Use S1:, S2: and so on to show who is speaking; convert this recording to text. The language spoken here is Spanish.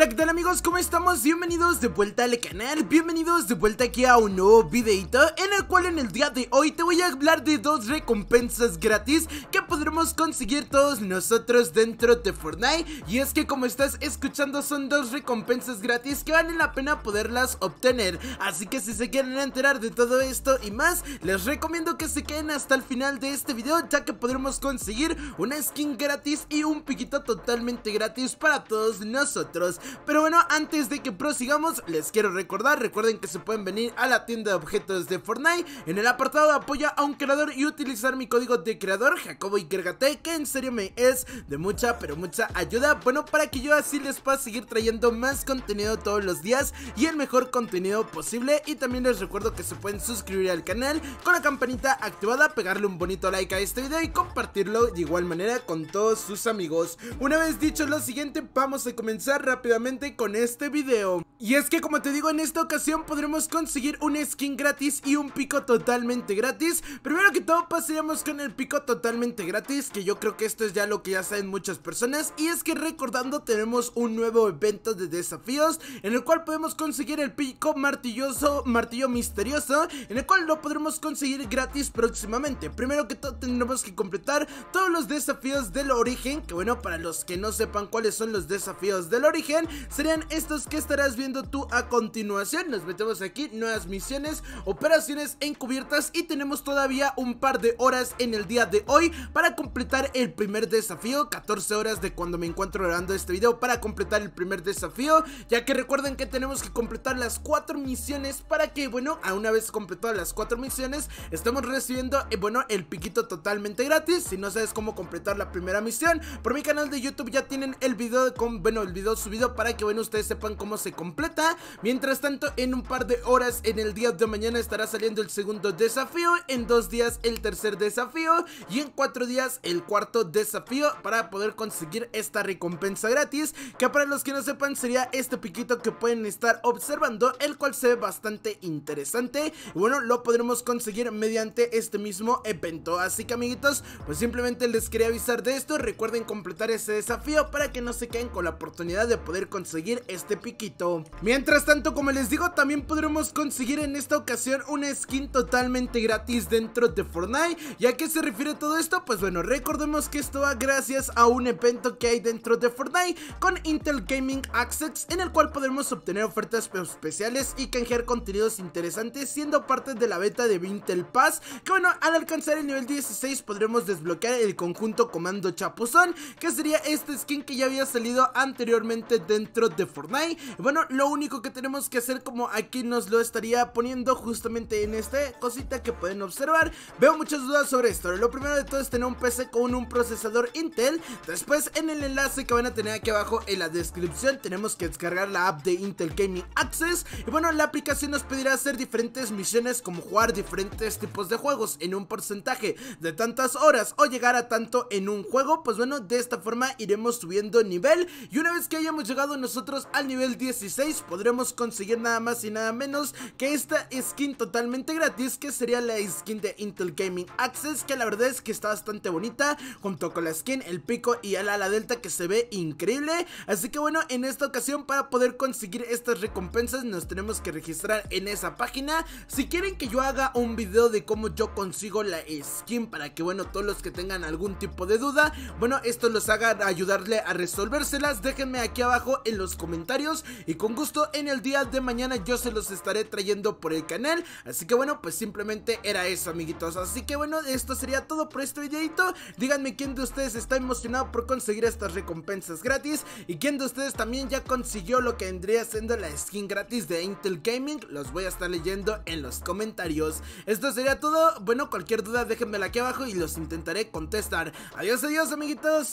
S1: Hola qué tal amigos, ¿cómo estamos? Bienvenidos de vuelta al canal, bienvenidos de vuelta aquí a un nuevo videito En el cual en el día de hoy te voy a hablar de dos recompensas gratis Que podremos conseguir todos nosotros dentro de Fortnite Y es que como estás escuchando son dos recompensas gratis que valen la pena poderlas obtener Así que si se quieren enterar de todo esto y más Les recomiendo que se queden hasta el final de este video Ya que podremos conseguir una skin gratis y un piquito totalmente gratis para todos nosotros pero bueno, antes de que prosigamos, les quiero recordar, recuerden que se pueden venir a la tienda de objetos de Fortnite en el apartado de apoya a un creador y utilizar mi código de creador Jacobo y que en serio me es de mucha pero mucha ayuda, bueno, para que yo así les pueda seguir trayendo más contenido todos los días y el mejor contenido posible y también les recuerdo que se pueden suscribir al canal con la campanita activada, pegarle un bonito like a este video y compartirlo de igual manera con todos sus amigos. Una vez dicho lo siguiente, vamos a comenzar rápidamente con este video. Y es que como te digo, en esta ocasión podremos conseguir un skin gratis y un pico totalmente gratis. Primero que todo pasaremos con el pico totalmente gratis, que yo creo que esto es ya lo que ya saben muchas personas. Y es que recordando tenemos un nuevo evento de desafíos, en el cual podemos conseguir el pico martilloso, martillo misterioso, en el cual lo podremos conseguir gratis próximamente. Primero que todo tendremos que completar todos los desafíos del origen, que bueno, para los que no sepan cuáles son los desafíos del origen, serían estos que estarás viendo tú a continuación. Nos metemos aquí, nuevas misiones, operaciones encubiertas y tenemos todavía un par de horas en el día de hoy para completar el primer desafío. 14 horas de cuando me encuentro grabando este video para completar el primer desafío, ya que recuerden que tenemos que completar las cuatro misiones para que, bueno, a una vez completadas las cuatro misiones, estamos recibiendo, eh, bueno, el piquito totalmente gratis. Si no sabes cómo completar la primera misión, por mi canal de YouTube ya tienen el video con, bueno, el video subido para que bueno ustedes sepan cómo se completa Mientras tanto en un par de horas en el día de mañana estará saliendo el segundo desafío En dos días el tercer desafío y en cuatro días el cuarto desafío para poder conseguir esta recompensa gratis Que para los que no sepan sería este piquito que pueden estar observando el cual se ve bastante interesante Y bueno lo podremos conseguir mediante este mismo evento Así que amiguitos pues simplemente les quería avisar de esto Recuerden completar ese desafío para que no se queden con la oportunidad de poder conseguir este piquito Mientras tanto, como les digo, también podremos conseguir en esta ocasión una skin totalmente gratis dentro de Fortnite ¿Y a qué se refiere todo esto? Pues bueno, recordemos que esto va gracias a un evento que hay dentro de Fortnite con Intel Gaming Access En el cual podremos obtener ofertas especiales y canjear contenidos interesantes siendo parte de la beta de Intel Pass Que bueno, al alcanzar el nivel 16 podremos desbloquear el conjunto comando chapuzón Que sería este skin que ya había salido anteriormente dentro de Fortnite Bueno, lo único que tenemos que hacer como aquí nos lo estaría poniendo justamente en esta cosita que pueden observar Veo muchas dudas sobre esto, lo primero de todo es tener un PC con un procesador Intel Después en el enlace que van a tener aquí abajo en la descripción tenemos que descargar la app de Intel Gaming Access Y bueno, la aplicación nos pedirá hacer diferentes misiones como jugar diferentes tipos de juegos en un porcentaje de tantas horas o llegar a tanto en un juego Pues bueno, de esta forma iremos subiendo nivel y una vez que hayamos llegado nosotros al nivel 16 podremos conseguir nada más y nada menos que esta skin totalmente gratis que sería la skin de Intel Gaming Access que la verdad es que está bastante bonita junto con la skin, el pico y el ala delta que se ve increíble así que bueno en esta ocasión para poder conseguir estas recompensas nos tenemos que registrar en esa página si quieren que yo haga un video de cómo yo consigo la skin para que bueno todos los que tengan algún tipo de duda bueno esto los haga ayudarle a resolvérselas déjenme aquí abajo en los comentarios y con gusto en el día de mañana yo se los estaré trayendo por el canal. Así que bueno, pues simplemente era eso amiguitos. Así que bueno, esto sería todo por este videito. Díganme quién de ustedes está emocionado por conseguir estas recompensas gratis y quién de ustedes también ya consiguió lo que vendría siendo la skin gratis de Intel Gaming. Los voy a estar leyendo en los comentarios. Esto sería todo. Bueno, cualquier duda déjenmela aquí abajo y los intentaré contestar. Adiós, adiós amiguitos.